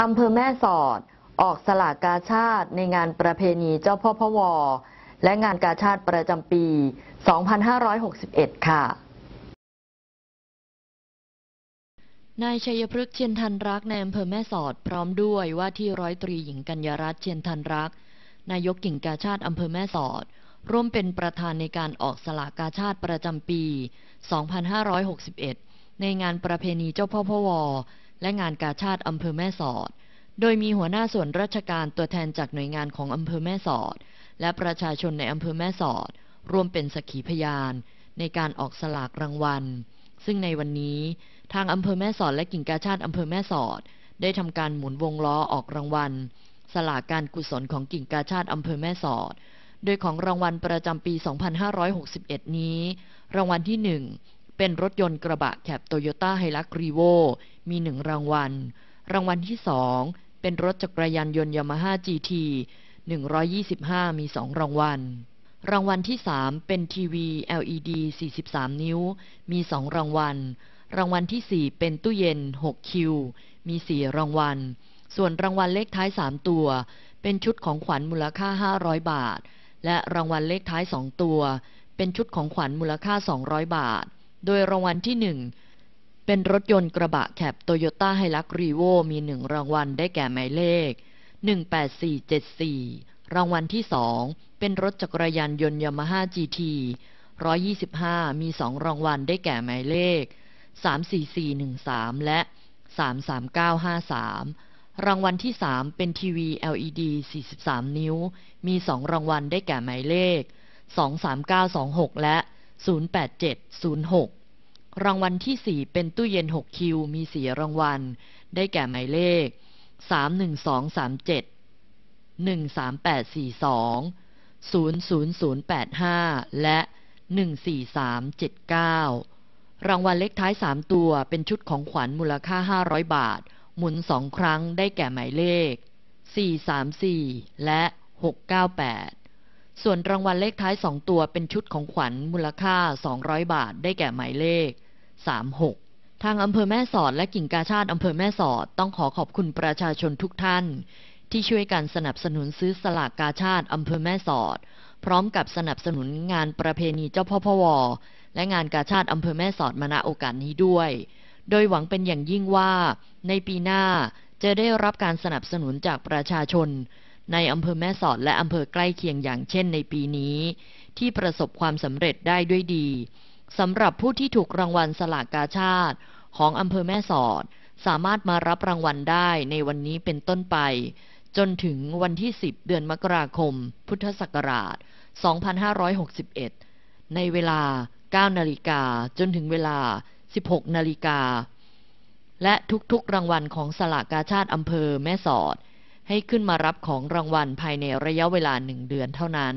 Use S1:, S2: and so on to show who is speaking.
S1: อำเภอแม่สอดออกสลากกาชาติในงานประเพณีเจ้าพ่อพวอและงานกาชาติประจำปี 2561 ค่ะ นายชัยพฤกษ์เชียนทันรักในอำเภอแม่สอดพร้อมด้วยว่าที่ร้อยตรีหญิงกัญญารัตน์เชียนทันรัก นายกกิ่งกาชาติอำเภอแม่สอดร่วมเป็นประธานในการออกสลากกาชาติประจำปี 2561 ในงานประเพณีเจ้าพ่อพวอและงานกาชาติอำเภอแม่สอด โดยมีหัวหน้าส่วนราชการตัวแทนจากหน่วยงานของอำเภอแม่สอด และประชาชนในอำเภอแม่สอดร่วมเป็นสักขีพยาน ในการออกสลากรางวัล ซึ่งในวันนี้ทางอำเภอแม่สอด และกิ่งกาชาติอำเภอแม่สอด ได้ทำการหมุนวงล้อออกรางวัล สลากการกุศลของกิ่งกาชาติอำเภอแม่สอด โดยของรางวัลประจำปี 2561 นี้ รางวัลที่ 1เป็นรถยนต์กระบะแคบโตโยต้าไฮลักรีโว มีหนึ่งรางวัล รางวัลที่สองเป็นรถจักรยานยนต์ยามาฮ่าจีที125 มีสองรางวัล รางวัลที่สามเป็นทีวี LED 43 นิ้ว มีสองรางวัล รางวัลที่สี่เป็นตู้เย็น6คิวมีสี่รางวัล ส่วนรางวัลเลขท้ายสามตัว เป็นชุดของขวัญมูลค่า 500 บาท และรางวัลเลขท้ายสองตัวเป็นชุดของขวัญมูลค่า 200 บาทโดยรางวัลที่หนึ่งเป็นรถยนต์กระบะแคบโตโยต้าไฮลักรีโวมีหนึ่งรางวัลได้แก่หมายเลข 18474 รางวัลที่สองเป็นรถจักรยานยนต์ยามาฮ่าจีที125 มีสองรางวัลได้แก่หมายเลข 34413 และ 33953 รางวัลที่สามเป็นทีวี LED 43 นิ้ว มีสองรางวัลได้แก่หมายเลข 23926 และ08706 รางวัลที่ 4 เป็นตู้เย็น 6 คิว มี4รางวัล ได้แก่ หมายเลข 31237 13842 00085 และ 14379 รางวัลเล็กท้าย 3 ตัว เป็นชุดของขวัญ มูลค่า 500 บาท หมุน 2 ครั้ง ได้แก่ หมายเลข 434 และ 698ส่วนรางวัลเลขท้าย 2 ตัวเป็นชุดของขวัญมูลค่า 200 บาทได้แก่หมายเลข 36 ทาง อำเภอแม่สอดและกิ่งกาชาติอำเภอแม่สอดต้องขอขอบคุณประชาชนทุกท่าน ที่ช่วยกันสนับสนุนซื้อสลากกาชาติอำเภอแม่สอด พร้อมกับสนับสนุนงานประเพณีเจ้าพ่อพวอและงานกาชาติอำเภอแม่สอดมาณโอกาสนี้ด้วย โดยหวังเป็นอย่างยิ่งว่า ในปีหน้าจะได้รับการสนับสนุนจากประชาชนในอำเภอแม่สอดและอำเภอใกล้เคียงอย่างเช่นในปีนี้ ที่ประสบความสำเร็จได้ด้วยดี สำหรับผู้ที่ถูกรางวัลสลากกาชาติ ของอำเภอแม่สอดสามารถมารับรางวัลได้ในวันนี้เป็นต้นไป จนถึงวันที่ 10 เดือนมกราคมพุทธศักราช2561 ในเวลา 9นาฬิกาจนถึงเวลา 16นาฬิกาและทุกๆรางวัลของสลากกาชาติอำเภอแม่สอดให้ขึ้นมารับของรางวัลภายในระยะเวลาหนึ่งเดือนเท่านั้น